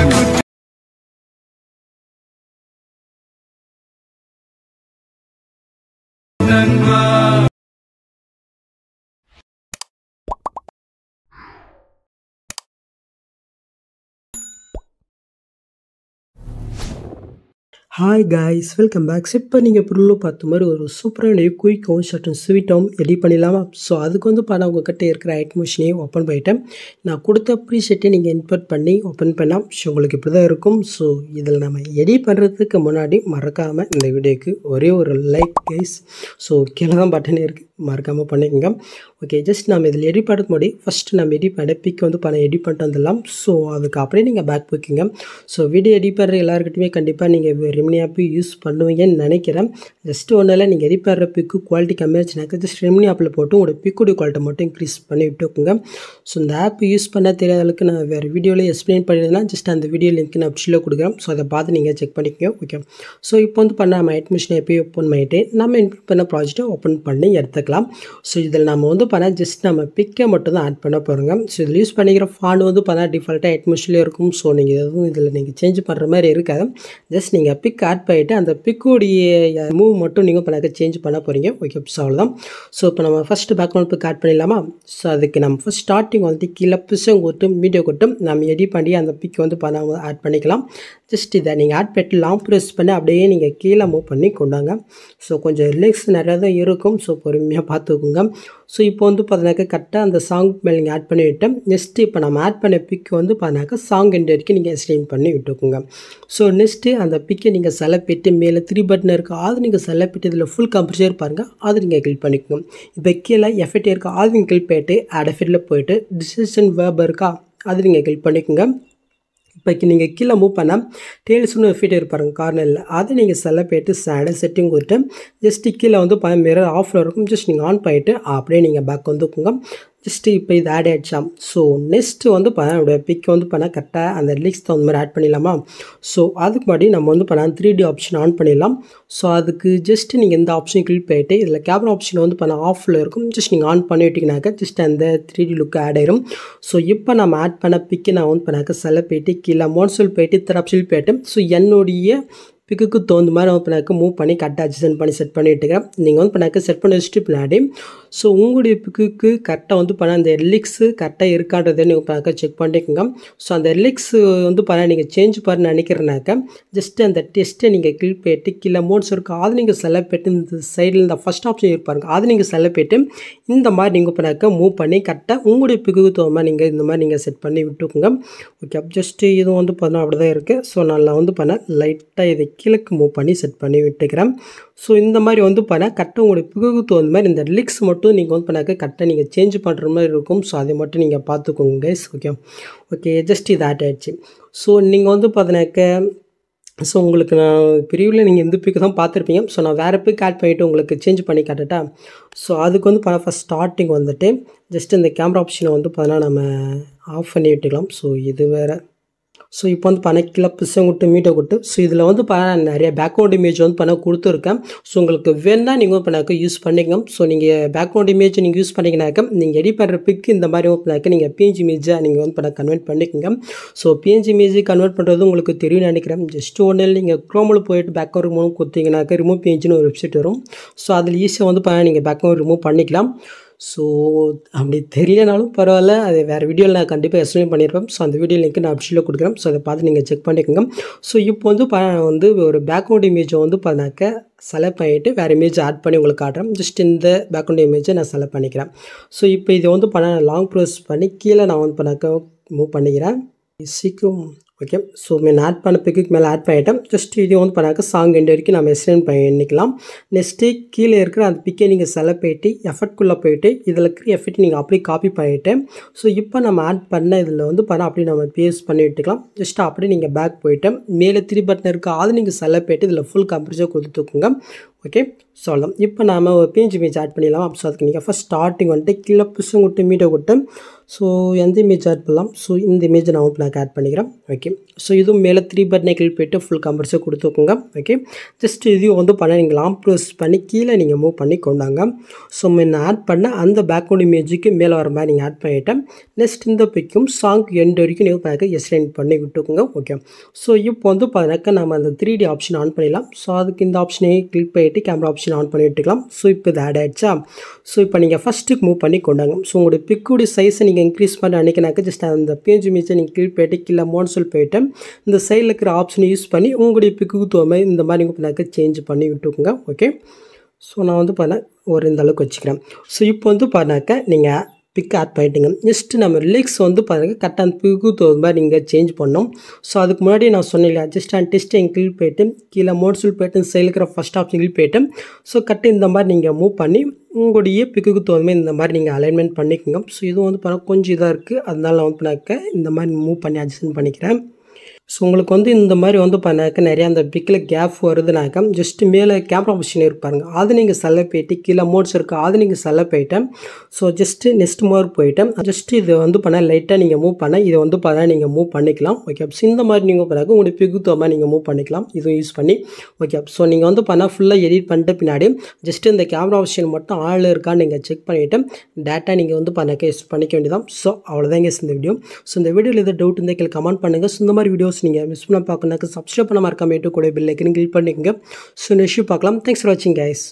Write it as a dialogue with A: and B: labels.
A: Ooh. Hi guys welcome backs இப்போ நீங்கள் புல்லில் பார்த்த மாதிரி ஒரு சூப்பரான குயிக்கும் ஷர்ட்டும் ஸ்வீட்டும் எடி பண்ணிடலாமா ஸோ அதுக்கு வந்து பார்த்தா உங்கள்கிட்ட இருக்கிற ஐட் மிஷினையும் ஓப்பன் பண்ணிட்டேன் நான் கொடுத்த ப்ரீஷெட்டை நீங்கள் இன்பர்ட் பண்ணி ஓப்பன் பண்ணால் ஸோ உங்களுக்கு இப்படி தான் இருக்கும் ஸோ இதில் நம்ம எடிட் பண்ணுறதுக்கு முன்னாடி மறக்காமல் இந்த வீடியோக்கு ஒரே ஒரு லைக் கைஸ் ஸோ கீழே தான் பட்டன் இருக்குது மறக்காமல் பண்ணிக்கோங்க ஓகே ஜஸ்ட் நம்ம இதில் எடிட் பண்ணுறது முன்னாடி ஃபஸ்ட்டு நம்ம எடிட் பண்ண பிக் வந்து பணம் எடிட் பண்ணிட்டு வந்துடலாம் ஸோ அதுக்கு அப்படியே நீங்கள் பேக் போய்க்கிங்க ஸோ வீடியோ எடிட் பண்ணுற எல்லாருக்கிட்டுமே கண்டிப்பாக நீங்கள் ரெமினி ஆப் யூஸ் பண்ணுவீங்கன்னு நினைக்கிறேன் ஜஸ்ட் ஒன்றில் நீங்கள் எடிட் பண்ணுற பிக்கு குவாலிட்டி கம்மியாக கம்மியாச்சுனாக்க ஜஸ்ட் ரெமினி ஆப்பில் போட்டு உங்களோட பிக்குடைய குவாலிட்டி மட்டும் இன்க்ரீஸ் பண்ணி விட்டுக்குங்க ஸோ இந்த ஆப் யூஸ் பண்ண தெரியாத அளவுக்கு நான் வேறு வீடியோவில் எக்ஸ்பிளைன் பண்ணியிருந்தேன் ஜஸ்ட் அந்த வீடியோ லிங்க் நான் அப்ஷில் கொடுக்குறேன் ஸோ அதை பார்த்து நீங்கள் செக் பண்ணிக்கோங்க ஓகே ஸோ இப்போ வந்து பண்ண நம்ம அட்மிஷன் எப்போயும் ஓப்பன் பண்ணிவிட்டு நம்ம இன்க்ளூட் பண்ண ப்ராஜெக்ட்டை ஓப்பன் பண்ணி எடுத்துக்கலாம் ஸோ இதில் நம்ம வந்து பார்த்தா ஜஸ்ட் நம்ம பிக்கை மட்டும் தான் ஆட் பண்ண போகிறோங்க ஸோ இதில் யூஸ் பண்ணிக்கிற ஃபான் வந்து பார்த்தா டிஃபால்ட்டாக எட்மிஷில் இருக்கும் ஸோ நீங்கள் எதுவும் இதில் நீங்கள் சேஞ்ச் பண்ணுற மாதிரி இருக்காது ஜஸ்ட் நீங்கள் பிக் ஆட் பண்ணிவிட்டு அந்த பிக்கோடைய மூவ் மட்டும் நீங்கள் பண்ணாக்க சேஞ்ச் பண்ண போகிறீங்க ஓகே ஸோ அவ்வளோதான் ஸோ இப்போ நம்ம ஃபஸ்ட்டு பேக்ரவுண்ட் பிக் ஆட் பண்ணிடலாமா ஸோ அதுக்கு நம்ம ஃபஸ்ட் ஸ்டார்டிங் வந்து கீழே பிசம் கொட்டும் வீடியோ கொட்டும் நம்ம எடிட் பண்ணி அந்த பிக் வந்து பார்த்தா ஆட் பண்ணிக்கலாம் ஜஸ்ட் இதை நீங்கள் ஆட் பண்ணிட்டு லாங் ப்ரெஸ் பண்ணி அப்படியே நீங்கள் கீழே மூவ் பண்ணி கொண்டாங்க ஸோ கொஞ்சம் ரிலேக்ஸ் நிறையா தான் இருக்கும் ஸோ பொறுமையாக பார்த்துக்கோங்க ஸோ இப்போ வந்து பார்த்தினாக்கா கரெக்டாக அந்த சாங் மேலே நீங்கள் ஆட் பண்ணி விட்டேன் நெக்ஸ்ட்டு இப்போ நம்ம ஆட் பண்ண பிக் வந்து பார்த்தினாக்கா சாங் எண்ட் வரைக்கும் நீங்கள் எக்ஸ்டெயின் பண்ணி விட்டுக்கோங்க ஸோ நெக்ஸ்ட்டு அந்த பிக்கை நீங்கள் செலப்பிட்டு மேலே த்ரீ பட்டன் இருக்குது அது நீங்கள் செலப்பிட்டு இதில் ஃபுல் கம்ப்ரீச்சர் பாருங்கள் அது நீங்கள் கிளிக் பண்ணிக்கணும் இப்போ கீழே எஃபெக்ட் இருக்கா அது நீங்கள் கிளிக் போயிட்டு ஆட் எஃபெக்டில் போயிட்டு டிசிஷன் வேர்ப் இருக்கா அது நீங்கள் கிளிக் பண்ணிக்கோங்க இப்போக்கு நீங்கள் கீழே மூவ் பண்ணால் டெய்ல்ஸ்னு ஃபீட் இருப்பாருங்க கார்னரில் அதை நீங்கள் செல்ல போய்ட்டு சேட செட்டிங் கொடுத்துட்டு ஜஸ்ட்டு கீழே வந்து மிரர் ஆஃபில் இருக்கும் ஜஸ்ட் நீங்கள் ஆன் பண்ணிவிட்டு அப்படியே நீங்கள் பேக் வந்துக்குங்க ஜஸ்ட்டு இப்போ இது ஆட் ஆகிடுச்சாம் ஸோ நெக்ஸ்ட்டு வந்து பார்த்தா என்னுடைய பிக் வந்து பண்ணால் கரெக்டாக அந்த லிக்ஸ் தகுந்த மாதிரி ஆட் பண்ணிடலாமா ஸோ அதுக்கு முன்னாடி நம்ம வந்து பண்ணால் த்ரீ டி ஆப்ஷன் ஆன் பண்ணிடலாம் ஸோ அதுக்கு ஜஸ்ட்டு நீங்கள் இந்த ஆப்ஷன் கிளிக் பண்ணிவிட்டு இதில் கேமரா ஆப்ஷன் வந்து பண்ணால் ஆஃபில் இருக்கும் ஜஸ்ட் நீங்கள் ஆன் விட்டிங்கனாக்க ஜஸ்ட் அந்த த்ரீ டி லுக் ஆட் ஆயிரும் ஸோ இப்போ நம்ம ஆட் பண்ண பிக்கு நான் வந்து பண்ணாக்க செல்ல போயிட்டு கீழே மோன்சல் போயிட்டு திராப்சில் போயிட்டு ஸோ என்னுடைய பிக்குக்கு தகுந்த மாதிரி வந்து பண்ணாக்க மூவ் பண்ணி கரெக்டாக அட்ஜஸ்ட் பண்ணி செட் பண்ணிட்டுருக்கேன் நீங்கள் வந்து பண்ணாக்க செட் பண்ணி வச்சுட்டு பின்னாடி ஸோ உங்களுடைய பிக்குக்கு கரெக்டாக வந்து பண்ண அந்த எல்லிக்ஸு கரெக்டாக இருக்கான்றதை நீங்கள் பண்ணாக்க செக் பண்ணிக்கோங்க ஸோ அந்த எல்லிக்ஸ் வந்து பண்ண நீங்கள் சேஞ்ச் பண்ண நினைக்கிறனாக்க ஜஸ்ட் அந்த டெஸ்ட்டை நீங்கள் கிளிக் போயிட்டு கீழே மோட்ஸ் இருக்கும் அது நீங்கள் செலக்ட் போயிட்டு இந்த சைடில் இந்த ஃபஸ்ட் ஆப்ஷன் இருப்பாருங்க அது நீங்கள் செலக்ட் போயிட்டு இந்த மாதிரி நீங்கள் பண்ணாக்க மூவ் பண்ணி கரெக்டாக உங்களுடைய பிக்குக்கு தகுந்த மாதிரி நீங்கள் இந்த மாதிரி நீங்கள் செட் பண்ணி விட்டுக்குங்க ஓகே ஜஸ்ட்டு இதுவும் வந்து பார்த்தா அப்படி தான் இருக்குது ஸோ நல்லா வந்து பண்ண லைட்டாக இது கிழக்கு மூவ் பண்ணி செட் பண்ணி விட்டுக்கிறேன் ஸோ இந்த மாதிரி வந்து பார்த்தா கட்டை உங்களுடைய பிகுகு தகுந்த மாதிரி இந்த லிக்ஸ் மட்டும் நீங்கள் வந்து பண்ணாக்க கட்டை நீங்கள் சேஞ்ச் பண்ணுற மாதிரி இருக்கும் ஸோ அதை மட்டும் நீங்கள் பார்த்துக்கோங்க கைஸ் ஓகே ஓகே ஜஸ்ட் இது ஆட் ஆகிடுச்சு ஸோ நீங்கள் வந்து பார்த்தினாக்க ஸோ உங்களுக்கு நான் பிரிவில் நீங்கள் இந்த பிக்கு தான் பார்த்துருப்பீங்க ஸோ நான் வேறு பிக் ஆட் பண்ணிவிட்டு உங்களுக்கு சேஞ்ச் பண்ணி காட்டட்டா ஸோ அதுக்கு வந்து பார்த்தா ஃபஸ்ட் ஸ்டார்டிங் வந்துட்டு ஜஸ்ட் இந்த கேமரா ஆப்ஷனை வந்து பார்த்தீங்கன்னா நம்ம ஆஃப் பண்ணி விட்டுக்கலாம் ஸோ இது வேறு ஸோ இப்போ வந்து பண்ண கிளப் பிசம் கொட்டு மீட்டை கொட்டு ஸோ இதில் வந்து பண்ண நிறைய பேக்ரவுண்ட் இமேஜ் வந்து பண்ண கொடுத்துருக்கேன் ஸோ உங்களுக்கு வேணால் நீங்கள் பண்ணாக்க யூஸ் பண்ணிக்கோங்க ஸோ நீங்கள் பேக்ரவுண்ட் இமேஜ் நீங்கள் யூஸ் பண்ணிக்கினாக்க நீங்கள் எடி பண்ணுற பிக் இந்த மாதிரி பண்ணாக்க நீங்கள் பிஎன்ஜி இமேஜாக நீங்கள் வந்து பண்ண கன்வெர்ட் பண்ணிக்கோங்க ஸோ பிஎன்ஜி இமேஜ் கன்வெர்ட் பண்ணுறது உங்களுக்கு தெரியும்னு நினைக்கிறேன் ஜஸ்ட் ஒன்றில் நீங்கள் க்ரோமில் போயிட்டு பேக்ரவுண்ட் ரிமூவ் கொடுத்தீங்கனாக்க ரிமூவ் பிஎன்ஜின்னு ஒரு வெப்சைட் வரும் ஸோ அதில் ஈஸியாக வந்து நீங்கள் பேக்ரவுண்ட் ரிமூவ் பண்ணிக்கலாம் ஸோ அப்படி தெரியலனாலும் பரவாயில்ல அது வேறு வீடியோவில் நான் கண்டிப்பாக எக்ஸ்பிளைன் பண்ணியிருப்பேன் ஸோ அந்த வீடியோ லிங்க் நான் அப்ஷியில் கொடுக்குறேன் ஸோ அதை பார்த்து நீங்கள் செக் பண்ணிக்கோங்க ஸோ இப்போ வந்து ப வந்து ஒரு பேக்ரவுண்ட் இமேஜை வந்து பார்த்தாக்க செலக்ட் பண்ணிவிட்டு வேறு இமேஜ் ஆட் பண்ணி உங்களுக்கு காட்டுறேன் ஜஸ்ட் இந்த பேக்ரவுண்ட் இமேஜை நான் செலக்ட் பண்ணிக்கிறேன் ஸோ இப்போ இதை வந்து பண்ண லாங் ப்ரோஸ் பண்ணி கீழே நான் வந்து பண்ணாக்க மூவ் பண்ணிக்கிறேன் சீக்கிரம் ஓகே ஸோ మేము ஆட் பண்ண பிக்குக்கு மேலே ஆட் பண்ணிட்டேன் ஜஸ்ட் இது வந்து பண்ணாக்க சாங் எண்டு வரைக்கும் நம்ம பண்ணி பண்ணிக்கலாம் நெக்ஸ்ட்டு கீழே இருக்கிற அந்த பிக்கை நீங்கள் செல போயிட்டு எஃபர்ட்குள்ளே போயிட்டு இதில் இருக்கிற எஃபெக்ட் நீங்கள் அப்படியே காப்பி பண்ணிவிட்டேன் ஸோ இப்போ நம்ம ஆட் பண்ண இதில் வந்து பண்ணால் அப்படியே நம்ம பேஸ் பண்ணி விட்டுக்கலாம் ஜஸ்ட் அப்படியே நீங்கள் பேக் போய்ட்டேன் மேலே த்ரீ பட்டன் இருக்கா அது நீங்கள் செல போயிட்டு இதில் ஃபுல் கம்ப்ரிஜாக கொடுத்துக்கோங்க ஓகே ஸோ அவ்வளோதான் இப்போ நாம் ஒரு பேஜ் இமேஜ் ஆட் பண்ணிடலாம் ஸோ அதுக்கு நீங்கள் ஃபஸ்ட் ஸ்டார்டிங் வந்துட்டு கீழே புஷும் விட்டு மீட்டை விட்டு ஸோ எந்த இமேஜ் ஆட் பண்ணலாம் ஸோ இந்த இமேஜ் நான் வந்து நான் ஆட் பண்ணிக்கிறேன் ஓகே ஸோ இதுவும் மேலே த்ரீ பட்டனை கிளிக் போய்ட்டு ஃபுல் கம்பர்ஸை கொடுத்துக்கோங்க ஓகே ஜஸ்ட் இதையும் வந்து பண்ண நீங்கள் லாங் ப்ரோஸ் பண்ணி கீழே நீங்கள் மூவ் பண்ணி கொண்டாங்க ஸோ நான் ஆட் பண்ண அந்த பேக்ரவுண்ட் இமேஜுக்கு மேலே வர மாதிரி நீங்கள் ஆட் பண்ணிவிட்டேன் நெக்ஸ்ட் இந்த பிக்கும் சாங் எண்டு வரைக்கும் நீங்கள் பார்க்க எஸ்லைன் பண்ணி விட்டுக்கோங்க ஓகே ஸோ இப்போ வந்து பார்த்தாக்கா நம்ம அந்த த்ரீ டி ஆப்ஷன் ஆன் பண்ணிடலாம் ஸோ அதுக்கு இந்த ஆப்ஷனையும் கிளிக் பண்ணி ஆகிட்டு கேமரா ஆப்ஷன் ஆன் பண்ணி விட்டுக்கலாம் ஸோ இப்போ இது ஆட் ஆகிடுச்சா ஸோ இப்போ நீங்கள் ஃபஸ்ட்டுக்கு மூவ் பண்ணி கொண்டாங்க ஸோ உங்களுடைய பிக்குடைய சைஸை நீங்கள் இன்க்ரீஸ் பண்ண அன்றைக்கினாக்க ஜஸ்ட் அந்த பேஞ்சு மீச்சை நீங்கள் கீழ் போயிட்டு கீழே மோன்சல் போயிட்டு இந்த சைடில் இருக்கிற ஆப்ஷனை யூஸ் பண்ணி உங்களுடைய பிக்குக்கு தோமை இந்த மாதிரி நீங்கள் பண்ணாக்க சேஞ்ச் பண்ணி விட்டுக்கோங்க ஓகே ஸோ நான் வந்து பார்த்தா ஒரு இந்த அளவுக்கு வச்சுக்கிறேன் ஸோ இப்போ வந்து பார்த்தாக்க நீங்கள் பிக் ஆட் பண்ணிட்டுங்க நெக்ஸ்ட்டு நம்ம லிரிக்ஸ் வந்து பார்த்தீங்கன்னா கரெக்டாக அந்த பிக்கு தகுந்த மாதிரி நீங்கள் சேஞ்ச் பண்ணோம் ஸோ அதுக்கு முன்னாடி நான் சொன்னேன் ஜஸ்ட் அண்ட் டெஸ்ட் எங்கிள் போய்ட்டு கீழே மோட்ஸில் போய்ட்டு செயலுக்கிற ஃபஸ்ட் ஆப்ஷனில் போய்ட்டு ஸோ கரெக்டாக இந்த மாதிரி நீங்கள் மூவ் பண்ணி உங்களுடைய பிக்குக்கு தகுந்த மாதிரி இந்த மாதிரி நீங்கள் அலைன்மெண்ட் பண்ணிக்கோங்க ஸோ இதுவும் வந்து பார்த்தா கொஞ்சம் இதாக இருக்குது அதனால நான் வந்து பண்ணாக்க இந்த மாதிரி மூவ் பண்ணி அட்ஜஸ்ட் பண்ணிக்கிறேன் ஸோ உங்களுக்கு வந்து இந்த மாதிரி வந்து பண்ணாக்க நிறையா அந்த பிக்கில் கேப் வருதுனாக்கா ஜஸ்ட் மேலே கேமரா ஆப்ஷன் இருப்பாருங்க அது நீங்கள் செல்ல போயிட்டு கீழே மோட்ஸ் இருக்குது அது நீங்கள் செல்ல போயிட்டேன் ஸோ ஜஸ்ட்டு நெக்ஸ்ட் மார்க் போயிட்டேன் ஜஸ்ட் இதை வந்து பண்ண லைட்டாக நீங்கள் மூவ் பண்ண இதை வந்து பார்த்தா நீங்கள் மூவ் பண்ணிக்கலாம் ஓகே அப்ஸ் இந்த மாதிரி நீங்கள் பண்ணாக்க உங்களுக்கு பிகுத்துவமாக நீங்கள் மூவ் பண்ணிக்கலாம் இதுவும் யூஸ் பண்ணி ஓகே ஸோ நீங்கள் வந்து பண்ணால் ஃபுல்லாக எடிட் பண்ணிட்டு பின்னாடி ஜஸ்ட்டு இந்த கேமரா ஆப்ஷன் மட்டும் ஆள் இருக்கான்னு நீங்கள் செக் பண்ணிவிட்டு டேட்டா நீங்கள் வந்து பண்ணாக்க யூஸ் பண்ணிக்க வேண்டியதான் ஸோ அவ்வளோதான் இந்த வீடியோ ஸோ இந்த வீடியோவில் எதாவது டவுட் இருந்தால் கீழே கமெண்ட் பண்ணுங்கள் ஸோ இந்த மாதிரி வீடியோஸ் வீடியோஸ் நீங்கள் மிஸ் பண்ண பார்க்கணுன்னாக்க சப்ஸ்கிரைப் பண்ண மறக்காம யூடியூப் கூட நீங்கள் கிளிக் பண்ணிக்கோங்க ஸோ நெக்ஸ்ட் பார்க்கலாம் தேங்க்ஸ் ஃபார் வாட்சிங் கைஸ்